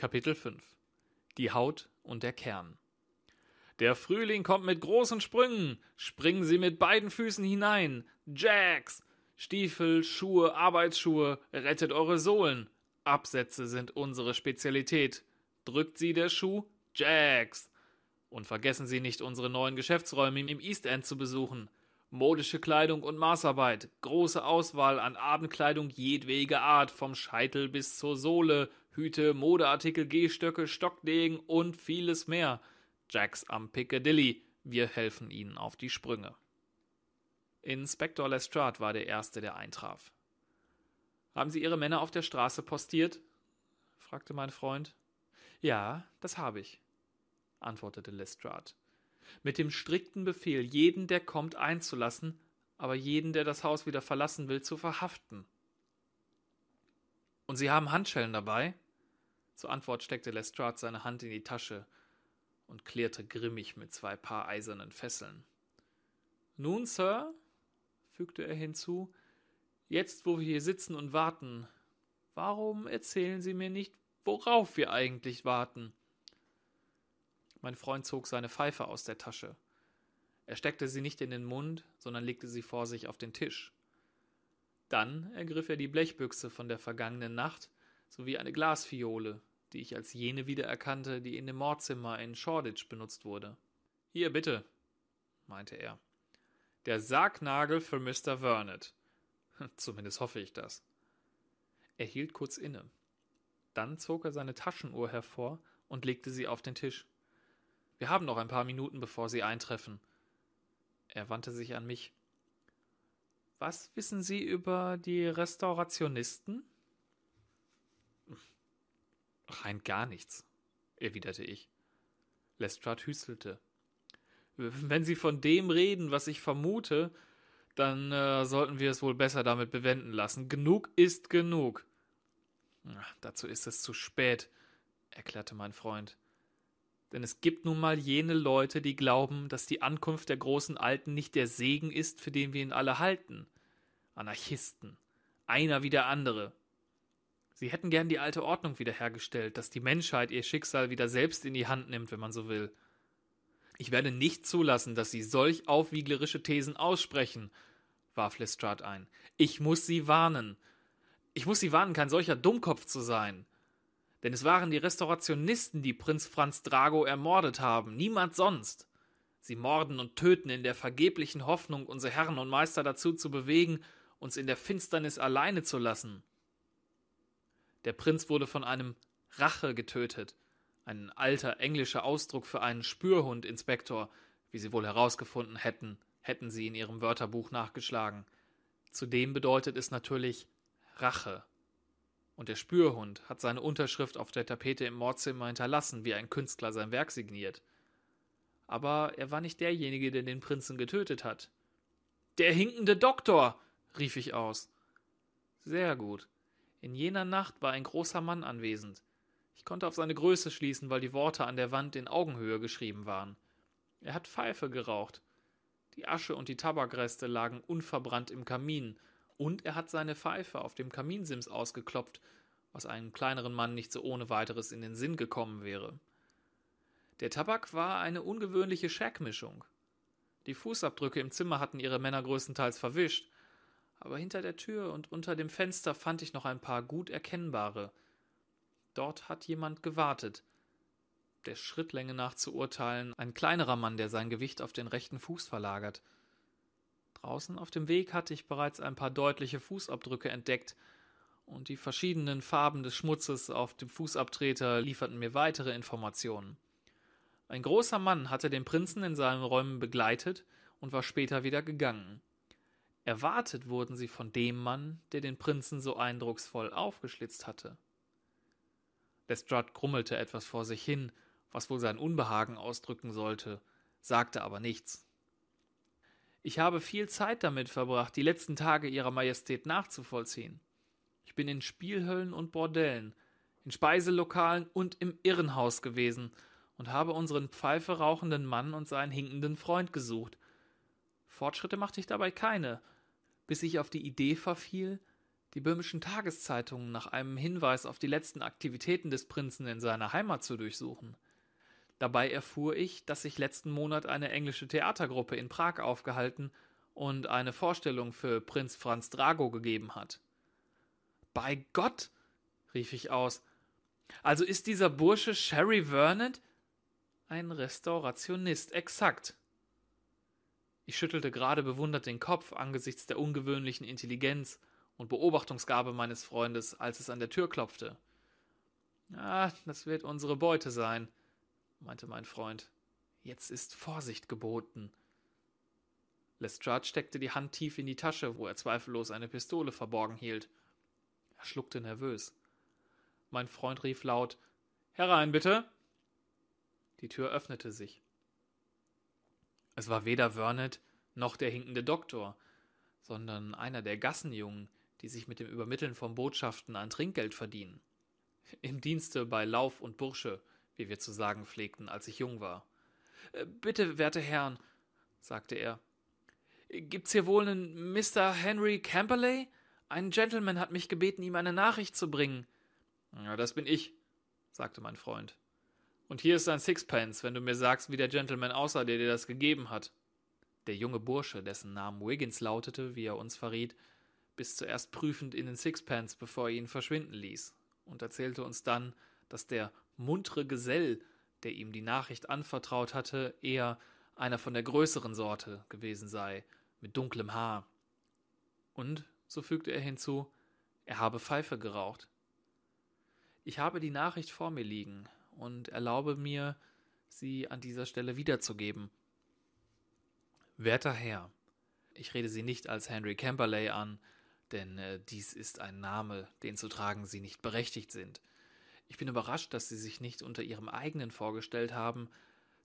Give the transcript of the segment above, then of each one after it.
Kapitel 5 Die Haut und der Kern Der Frühling kommt mit großen Sprüngen. Springen Sie mit beiden Füßen hinein. Jacks! Stiefel, Schuhe, Arbeitsschuhe, rettet eure Sohlen. Absätze sind unsere Spezialität. Drückt sie der Schuh? Jacks! Und vergessen Sie nicht, unsere neuen Geschäftsräume im East End zu besuchen. Modische Kleidung und Maßarbeit, große Auswahl an Abendkleidung jedweder Art, vom Scheitel bis zur Sohle, Hüte, Modeartikel, Gehstöcke, Stockdegen und vieles mehr. Jacks am Piccadilly. Wir helfen ihnen auf die Sprünge. Inspektor Lestrade war der Erste, der eintraf. Haben Sie Ihre Männer auf der Straße postiert? fragte mein Freund. Ja, das habe ich, antwortete Lestrade. Mit dem strikten Befehl, jeden, der kommt, einzulassen, aber jeden, der das Haus wieder verlassen will, zu verhaften. Und Sie haben Handschellen dabei? Zur Antwort steckte Lestrade seine Hand in die Tasche und klirrte grimmig mit zwei Paar eisernen Fesseln. Nun, Sir, fügte er hinzu, jetzt wo wir hier sitzen und warten, warum erzählen Sie mir nicht, worauf wir eigentlich warten? Mein Freund zog seine Pfeife aus der Tasche. Er steckte sie nicht in den Mund, sondern legte sie vor sich auf den Tisch. Dann ergriff er die Blechbüchse von der vergangenen Nacht sowie eine Glasfiole, die ich als jene wiedererkannte, die in dem Mordzimmer in Shoreditch benutzt wurde. Hier bitte, meinte er. Der Sargnagel für Mr. Vernet. Zumindest hoffe ich das. Er hielt kurz inne. Dann zog er seine Taschenuhr hervor und legte sie auf den Tisch. Wir haben noch ein paar Minuten, bevor Sie eintreffen. Er wandte sich an mich. Was wissen Sie über die Restaurationisten? Rein gar nichts, erwiderte ich. Lestrade hüstelte. Wenn Sie von dem reden, was ich vermute, dann äh, sollten wir es wohl besser damit bewenden lassen. Genug ist genug. Ach, dazu ist es zu spät, erklärte mein Freund. Denn es gibt nun mal jene Leute, die glauben, dass die Ankunft der großen Alten nicht der Segen ist, für den wir ihn alle halten. Anarchisten. Einer wie der andere. Sie hätten gern die alte Ordnung wiederhergestellt, dass die Menschheit ihr Schicksal wieder selbst in die Hand nimmt, wenn man so will. Ich werde nicht zulassen, dass Sie solch aufwieglerische Thesen aussprechen, warf Lestrade ein. Ich muss Sie warnen. Ich muss Sie warnen, kein solcher Dummkopf zu sein. Denn es waren die Restaurationisten, die Prinz Franz Drago ermordet haben, niemand sonst. Sie morden und töten in der vergeblichen Hoffnung, unsere Herren und Meister dazu zu bewegen, uns in der Finsternis alleine zu lassen. Der Prinz wurde von einem Rache getötet, ein alter englischer Ausdruck für einen Spürhund, Inspektor, wie Sie wohl herausgefunden hätten, hätten Sie in Ihrem Wörterbuch nachgeschlagen. Zudem bedeutet es natürlich Rache. Und der Spürhund hat seine Unterschrift auf der Tapete im Mordzimmer hinterlassen, wie ein Künstler sein Werk signiert. Aber er war nicht derjenige, der den Prinzen getötet hat. Der hinkende Doktor! rief ich aus. Sehr gut. In jener Nacht war ein großer Mann anwesend. Ich konnte auf seine Größe schließen, weil die Worte an der Wand in Augenhöhe geschrieben waren. Er hat Pfeife geraucht. Die Asche und die Tabakreste lagen unverbrannt im Kamin, und er hat seine Pfeife auf dem Kaminsims ausgeklopft, was einem kleineren Mann nicht so ohne weiteres in den Sinn gekommen wäre. Der Tabak war eine ungewöhnliche Schackmischung. Die Fußabdrücke im Zimmer hatten ihre Männer größtenteils verwischt, aber hinter der Tür und unter dem Fenster fand ich noch ein paar gut erkennbare. Dort hat jemand gewartet. Der Schrittlänge nach zu urteilen, ein kleinerer Mann, der sein Gewicht auf den rechten Fuß verlagert. Draußen auf dem Weg hatte ich bereits ein paar deutliche Fußabdrücke entdeckt, und die verschiedenen Farben des Schmutzes auf dem Fußabtreter lieferten mir weitere Informationen. Ein großer Mann hatte den Prinzen in seinen Räumen begleitet und war später wieder gegangen. Erwartet wurden sie von dem Mann, der den Prinzen so eindrucksvoll aufgeschlitzt hatte. Lestrade grummelte etwas vor sich hin, was wohl sein Unbehagen ausdrücken sollte, sagte aber nichts. Ich habe viel Zeit damit verbracht, die letzten Tage Ihrer Majestät nachzuvollziehen. Ich bin in Spielhöllen und Bordellen, in Speiselokalen und im Irrenhaus gewesen und habe unseren pfeiferauchenden Mann und seinen hinkenden Freund gesucht. Fortschritte machte ich dabei keine, bis ich auf die Idee verfiel, die böhmischen Tageszeitungen nach einem Hinweis auf die letzten Aktivitäten des Prinzen in seiner Heimat zu durchsuchen. Dabei erfuhr ich, dass sich letzten Monat eine englische Theatergruppe in Prag aufgehalten und eine Vorstellung für Prinz Franz Drago gegeben hat. Bei Gott! rief ich aus. Also ist dieser Bursche Sherry Vernet Ein Restaurationist, exakt, ich schüttelte gerade bewundert den Kopf angesichts der ungewöhnlichen Intelligenz und Beobachtungsgabe meines Freundes, als es an der Tür klopfte. Ah, das wird unsere Beute sein, meinte mein Freund. Jetzt ist Vorsicht geboten. Lestrade steckte die Hand tief in die Tasche, wo er zweifellos eine Pistole verborgen hielt. Er schluckte nervös. Mein Freund rief laut Herein, bitte. Die Tür öffnete sich. Es war weder Vernet noch der hinkende Doktor, sondern einer der Gassenjungen, die sich mit dem Übermitteln von Botschaften an Trinkgeld verdienen. Im Dienste bei Lauf und Bursche, wie wir zu sagen pflegten, als ich jung war. Äh, bitte, werte Herren, sagte er, gibt's hier wohl einen Mr. Henry Camperley? Ein Gentleman hat mich gebeten, ihm eine Nachricht zu bringen. Ja, das bin ich, sagte mein Freund. Und hier ist ein Sixpence, wenn du mir sagst, wie der Gentleman aussah, der dir das gegeben hat. Der junge Bursche, dessen Name Wiggins lautete, wie er uns verriet, biss zuerst prüfend in den Sixpence, bevor er ihn verschwinden ließ, und erzählte uns dann, dass der muntere Gesell, der ihm die Nachricht anvertraut hatte, eher einer von der größeren Sorte gewesen sei, mit dunklem Haar. Und, so fügte er hinzu, er habe Pfeife geraucht. Ich habe die Nachricht vor mir liegen, und erlaube mir, sie an dieser Stelle wiederzugeben. Werter Herr, ich rede Sie nicht als Henry Camberley an, denn äh, dies ist ein Name, den zu tragen Sie nicht berechtigt sind. Ich bin überrascht, dass Sie sich nicht unter Ihrem eigenen vorgestellt haben,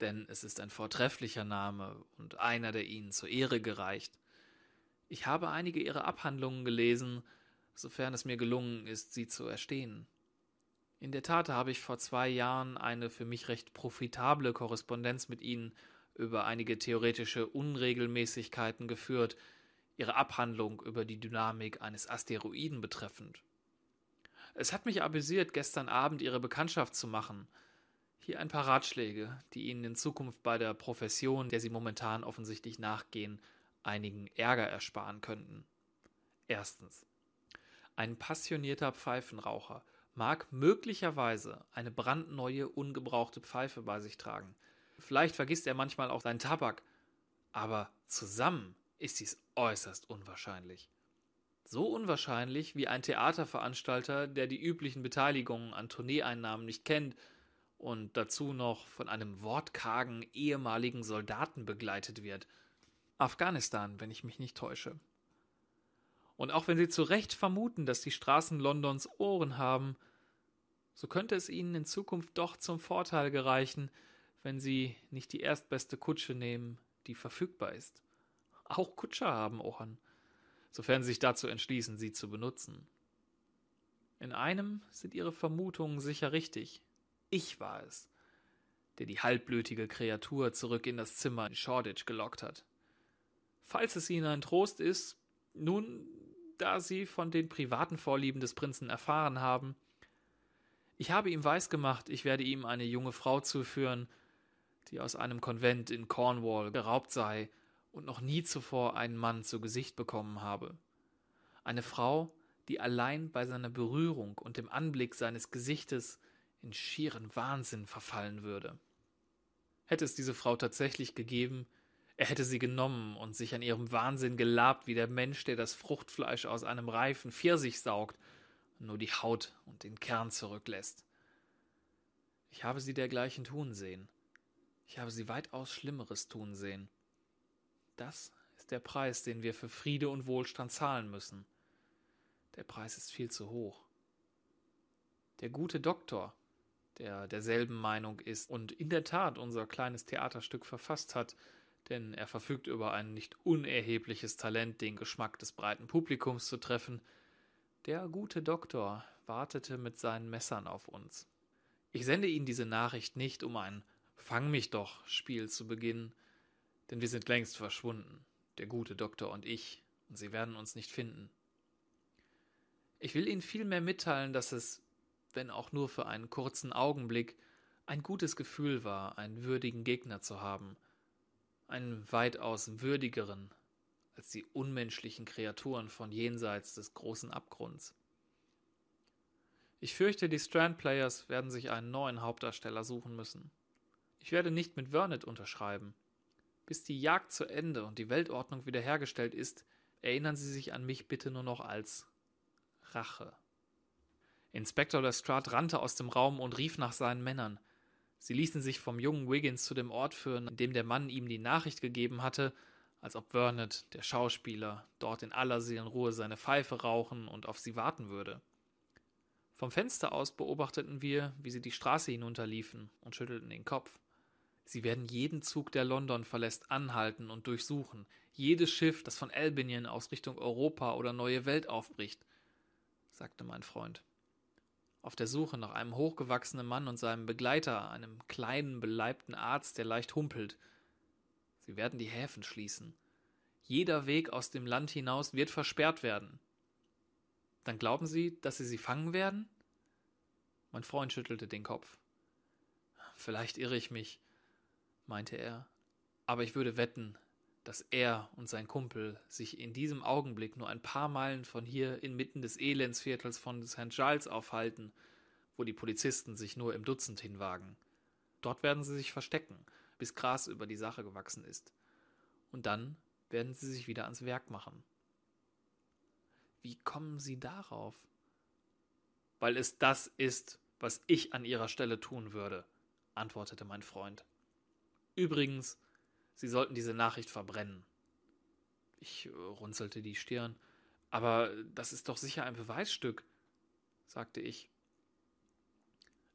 denn es ist ein vortrefflicher Name und einer, der Ihnen zur Ehre gereicht. Ich habe einige Ihrer Abhandlungen gelesen, sofern es mir gelungen ist, sie zu erstehen. In der Tat habe ich vor zwei Jahren eine für mich recht profitable Korrespondenz mit Ihnen über einige theoretische Unregelmäßigkeiten geführt, Ihre Abhandlung über die Dynamik eines Asteroiden betreffend. Es hat mich amüsiert, gestern Abend Ihre Bekanntschaft zu machen. Hier ein paar Ratschläge, die Ihnen in Zukunft bei der Profession, der Sie momentan offensichtlich nachgehen, einigen Ärger ersparen könnten. Erstens. Ein passionierter Pfeifenraucher – mag möglicherweise eine brandneue, ungebrauchte Pfeife bei sich tragen. Vielleicht vergisst er manchmal auch seinen Tabak, aber zusammen ist dies äußerst unwahrscheinlich. So unwahrscheinlich wie ein Theaterveranstalter, der die üblichen Beteiligungen an Tourneeeinnahmen nicht kennt und dazu noch von einem wortkargen ehemaligen Soldaten begleitet wird. Afghanistan, wenn ich mich nicht täusche. Und auch wenn sie zu Recht vermuten, dass die Straßen Londons Ohren haben, so könnte es ihnen in Zukunft doch zum Vorteil gereichen, wenn sie nicht die erstbeste Kutsche nehmen, die verfügbar ist. Auch Kutscher haben Ohren, sofern sie sich dazu entschließen, sie zu benutzen. In einem sind ihre Vermutungen sicher richtig. Ich war es, der die halbblütige Kreatur zurück in das Zimmer in Shoreditch gelockt hat. Falls es ihnen ein Trost ist, nun, da sie von den privaten Vorlieben des Prinzen erfahren haben, ich habe ihm weisgemacht, ich werde ihm eine junge Frau zuführen, die aus einem Konvent in Cornwall geraubt sei und noch nie zuvor einen Mann zu Gesicht bekommen habe. Eine Frau, die allein bei seiner Berührung und dem Anblick seines Gesichtes in schieren Wahnsinn verfallen würde. Hätte es diese Frau tatsächlich gegeben, er hätte sie genommen und sich an ihrem Wahnsinn gelabt wie der Mensch, der das Fruchtfleisch aus einem reifen Pfirsich saugt und nur die Haut und den Kern zurücklässt. Ich habe sie dergleichen tun sehen. Ich habe sie weitaus Schlimmeres tun sehen. Das ist der Preis, den wir für Friede und Wohlstand zahlen müssen. Der Preis ist viel zu hoch. Der gute Doktor, der derselben Meinung ist und in der Tat unser kleines Theaterstück verfasst hat, denn er verfügt über ein nicht unerhebliches Talent, den Geschmack des breiten Publikums zu treffen, der gute Doktor wartete mit seinen Messern auf uns. Ich sende Ihnen diese Nachricht nicht, um ein Fang mich doch Spiel zu beginnen, denn wir sind längst verschwunden, der gute Doktor und ich, und Sie werden uns nicht finden. Ich will Ihnen vielmehr mitteilen, dass es, wenn auch nur für einen kurzen Augenblick, ein gutes Gefühl war, einen würdigen Gegner zu haben, einen weitaus würdigeren als die unmenschlichen Kreaturen von jenseits des großen Abgrunds. Ich fürchte, die Strand Players werden sich einen neuen Hauptdarsteller suchen müssen. Ich werde nicht mit Vernet unterschreiben. Bis die Jagd zu Ende und die Weltordnung wiederhergestellt ist, erinnern Sie sich an mich bitte nur noch als Rache. Inspektor Lestrade rannte aus dem Raum und rief nach seinen Männern. Sie ließen sich vom jungen Wiggins zu dem Ort führen, an dem der Mann ihm die Nachricht gegeben hatte, als ob Vernet, der Schauspieler, dort in aller Seelenruhe seine Pfeife rauchen und auf sie warten würde. Vom Fenster aus beobachteten wir, wie sie die Straße hinunterliefen und schüttelten den Kopf. Sie werden jeden Zug, der London verlässt, anhalten und durchsuchen, jedes Schiff, das von Albinion aus Richtung Europa oder neue Welt aufbricht, sagte mein Freund. Auf der Suche nach einem hochgewachsenen Mann und seinem Begleiter, einem kleinen, beleibten Arzt, der leicht humpelt, Sie werden die Häfen schließen. Jeder Weg aus dem Land hinaus wird versperrt werden. Dann glauben Sie, dass Sie sie fangen werden? Mein Freund schüttelte den Kopf. Vielleicht irre ich mich, meinte er, aber ich würde wetten, dass er und sein Kumpel sich in diesem Augenblick nur ein paar Meilen von hier inmitten des Elendsviertels von St. Giles aufhalten, wo die Polizisten sich nur im Dutzend hinwagen. Dort werden sie sich verstecken, bis Gras über die Sache gewachsen ist. Und dann werden sie sich wieder ans Werk machen. Wie kommen sie darauf? Weil es das ist, was ich an ihrer Stelle tun würde, antwortete mein Freund. Übrigens, Sie sollten diese Nachricht verbrennen. Ich runzelte die Stirn. Aber das ist doch sicher ein Beweisstück, sagte ich.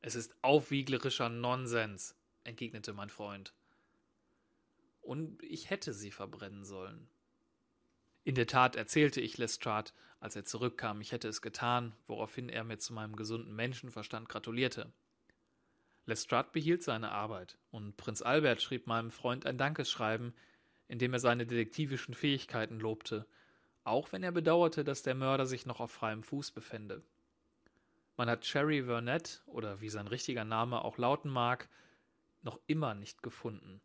Es ist aufwieglerischer Nonsens, entgegnete mein Freund. Und ich hätte sie verbrennen sollen. In der Tat erzählte ich Lestrade, als er zurückkam, ich hätte es getan, woraufhin er mir zu meinem gesunden Menschenverstand gratulierte. Lestrade behielt seine Arbeit, und Prinz Albert schrieb meinem Freund ein Dankeschreiben, in dem er seine detektivischen Fähigkeiten lobte, auch wenn er bedauerte, dass der Mörder sich noch auf freiem Fuß befände. Man hat Cherry Vernet, oder wie sein richtiger Name auch lauten mag, noch immer nicht gefunden.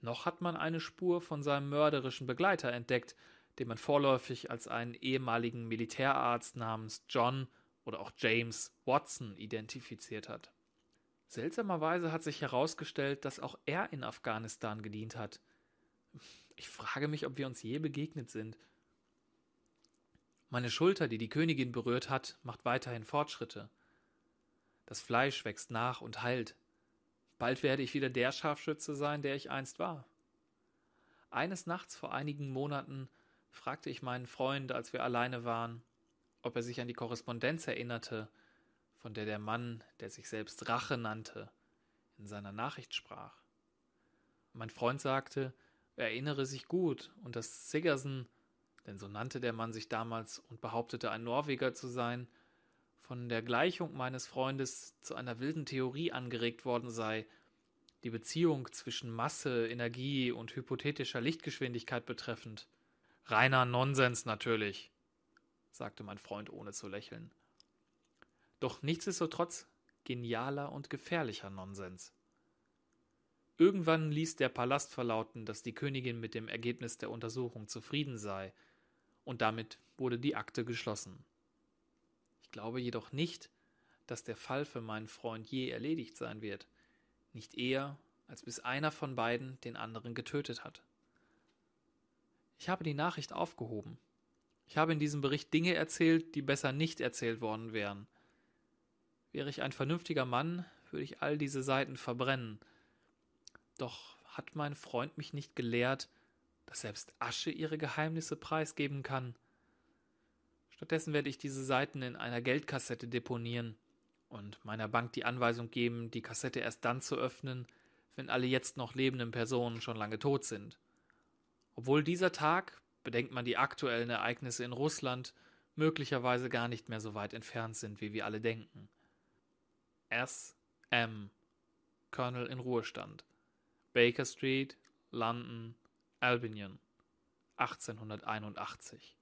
Noch hat man eine Spur von seinem mörderischen Begleiter entdeckt, den man vorläufig als einen ehemaligen Militärarzt namens John oder auch James Watson identifiziert hat. Seltsamerweise hat sich herausgestellt, dass auch er in Afghanistan gedient hat. Ich frage mich, ob wir uns je begegnet sind. Meine Schulter, die die Königin berührt hat, macht weiterhin Fortschritte. Das Fleisch wächst nach und heilt. Bald werde ich wieder der Scharfschütze sein, der ich einst war. Eines Nachts vor einigen Monaten fragte ich meinen Freund, als wir alleine waren, ob er sich an die Korrespondenz erinnerte, von der der Mann, der sich selbst Rache nannte, in seiner Nachricht sprach. Mein Freund sagte, er erinnere sich gut und dass Sigerson, denn so nannte der Mann sich damals und behauptete ein Norweger zu sein, von der Gleichung meines Freundes zu einer wilden Theorie angeregt worden sei, die Beziehung zwischen Masse, Energie und hypothetischer Lichtgeschwindigkeit betreffend. Reiner Nonsens natürlich, sagte mein Freund ohne zu lächeln. Doch nichtsdestotrotz genialer und gefährlicher Nonsens. Irgendwann ließ der Palast verlauten, dass die Königin mit dem Ergebnis der Untersuchung zufrieden sei, und damit wurde die Akte geschlossen glaube jedoch nicht, dass der Fall für meinen Freund je erledigt sein wird, nicht eher, als bis einer von beiden den anderen getötet hat. Ich habe die Nachricht aufgehoben. Ich habe in diesem Bericht Dinge erzählt, die besser nicht erzählt worden wären. Wäre ich ein vernünftiger Mann, würde ich all diese Seiten verbrennen. Doch hat mein Freund mich nicht gelehrt, dass selbst Asche ihre Geheimnisse preisgeben kann. Stattdessen werde ich diese Seiten in einer Geldkassette deponieren und meiner Bank die Anweisung geben, die Kassette erst dann zu öffnen, wenn alle jetzt noch lebenden Personen schon lange tot sind. Obwohl dieser Tag, bedenkt man die aktuellen Ereignisse in Russland, möglicherweise gar nicht mehr so weit entfernt sind, wie wir alle denken. S. M. Colonel in Ruhestand. Baker Street, London, Albion, 1881.